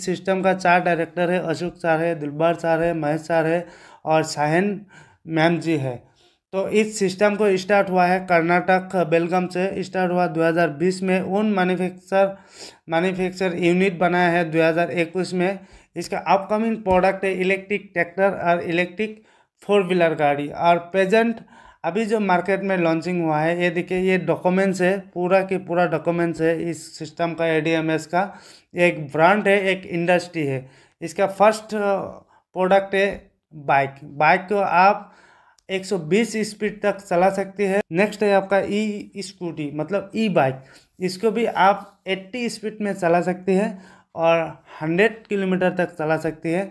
system का चार director है अशोक सर है दिलबार सर है महेश सर है और साहन मैम जी है तो इस सिस्टम को स्टार्ट हुआ है कर्नाटक बेलगम से स्टार्ट हुआ 2020 में उन मैन्युफैक्चर मैन्युफैक्चर यूनिट बनाया है 2021 में इसका अपकमिंग प्रोडक्ट है इलेक्ट्रिक ट्रैक्टर और इलेक्ट्रिक फोर व्हीलर गाड़ी और प्रेजेंट अभी जो मार्केट में लॉन्चिंग हुआ है ये देखिए ये डॉक्यूमेंट्स है पूरा के पूरा डॉक्यूमेंट्स है इस सिस्टम का ए का एक ब्रांड है एक इंडस्ट्री है इसका फर्स्ट प्रोडक्ट है बाइक बाइक को आप 120 स्पीड तक चला सकते हैं नेक्स्ट है आपका ई स्कूटी मतलब ई बाइक इसको भी आप 80 स्पीड में चला सकते हैं और 100 किलोमीटर तक चला सकती है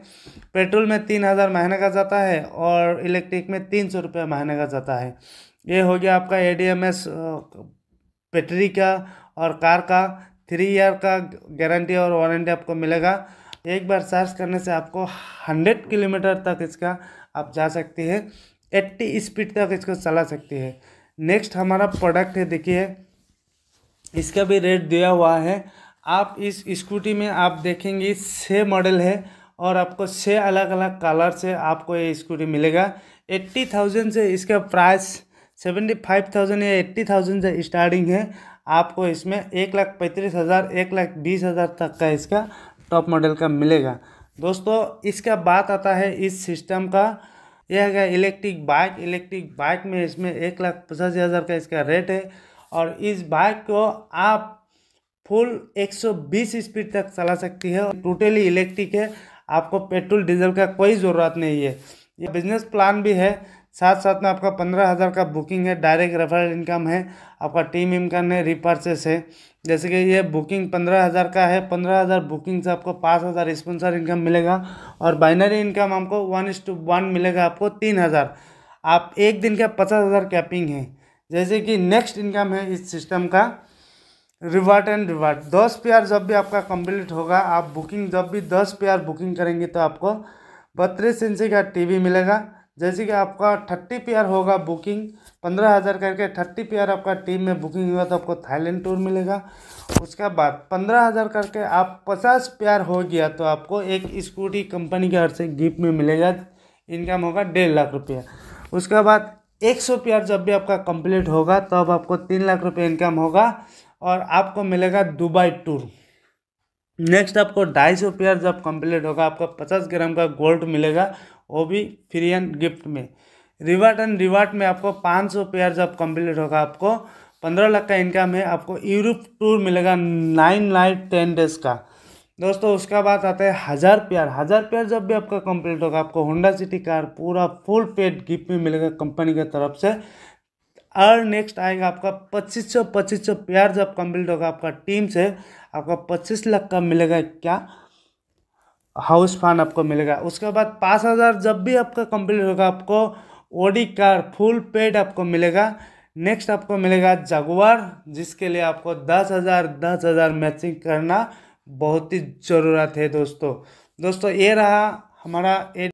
पेट्रोल में तीन हज़ार महीने का जाता है और इलेक्ट्रिक में तीन सौ रुपये महीने का जाता है ये हो गया आपका A D M S battery का और कार का थ्री ईयर का गारंटी और वारंटी आपको मिलेगा एक बार चार्ज करने से आपको हंड्रेड किलोमीटर तक इसका आप जा सकती है एट्टी स्पीड तक इसको चला सकती है नेक्स्ट हमारा प्रोडक्ट है देखिए इसका भी रेट दिया हुआ है आप इस स्कूटी में आप देखेंगे छः मॉडल है और आपको छः अलग अलग कलर से आपको ये स्कूटी मिलेगा एट्टी थाउजेंड से इसका प्राइस सेवेंटी फाइव थाउजेंड या एट्टी थाउजेंड से स्टार्टिंग है आपको इसमें एक लाख पैंतीस हज़ार एक लाख बीस हज़ार तक का इसका टॉप मॉडल का मिलेगा दोस्तों इसका बात आता है इस सिस्टम का यह है इलेक्ट्रिक बाइक इलेक्ट्रिक बाइक में इसमें एक लाख पचासी हज़ार का इसका रेट है और इस बाइक को आप फुल 120 स्पीड तक चला सकती है टोटली इलेक्ट्रिक है आपको पेट्रोल डीजल का कोई ज़रूरत नहीं है ये बिजनेस प्लान भी है साथ साथ में आपका पंद्रह हज़ार का बुकिंग है डायरेक्ट रेफरल इनकम है आपका टीम इनकम है रिपर्चेस है जैसे कि ये बुकिंग पंद्रह हज़ार का है पंद्रह हज़ार बुकिंग से आपको पाँच हज़ार स्पॉन्सर इनकम मिलेगा और बाइनरी इनकम आपको वन इस टू वन मिलेगा आपको तीन हज़ार आप एक दिन का पचास हज़ार कैपिंग है जैसे कि नेक्स्ट इनकम है इस सिस्टम का रिवार्ड एंड रिवार्ड दस पेयर जब भी आपका कंप्लीट होगा आप बुकिंग जब भी दस पेयर बुकिंग करेंगे तो आपको बत्तीस इंची का टीवी मिलेगा जैसे कि आपका थर्टी पेयर होगा बुकिंग पंद्रह हज़ार करके थर्टी पेयर आपका टीम में बुकिंग हुआ तो आपको थाईलैंड टूर मिलेगा उसके बाद पंद्रह हज़ार करके आप पचास पेयर हो गया तो आपको एक स्कूटी कंपनी की ओर से गिफ्ट में मिलेगा इनकम होगा डेढ़ लाख रुपया उसके बाद एक सौ पेयर जब भी आपका कंप्लीट होगा तब तो आपको तीन लाख रुपये इनकम होगा और आपको मिलेगा दुबई टूर नेक्स्ट आपको ढाई सौ पेयर जब कंप्लीट होगा आपका पचास ग्राम का गोल्ड मिलेगा वो भी फ्री एंड गिफ्ट में रिवार्ड एंड रिवार्ड में आपको पाँच सौ पेयर जब कंप्लीट होगा आपको पंद्रह लाख का इनकम है आपको यूरोप टूर मिलेगा नाइन नाइट टेन डेज का दोस्तों उसका बात आता है हज़ार पेयर हज़ार पेयर जब भी आपका कंप्लीट होगा आपको होंडा सिटी कार पूरा फुल पेड गिफ्ट में मिलेगा कंपनी की तरफ से और नेक्स्ट आएगा आपका पच्चीस सौ पच्चीस सौ प्यार जब कम्प्लीट होगा आपका टीम से आपका पच्चीस लाख का मिलेगा क्या हाउस फान आपको मिलेगा उसके बाद पाँच हज़ार जब भी आपका कम्प्लीट होगा आपको ओडी कार फुल पेड आपको मिलेगा नेक्स्ट आपको मिलेगा जगवार जिसके लिए आपको दस हज़ार दस हज़ार मैचिंग करना बहुत ही ज़रूरत है दोस्तों दोस्तों ये रहा हमारा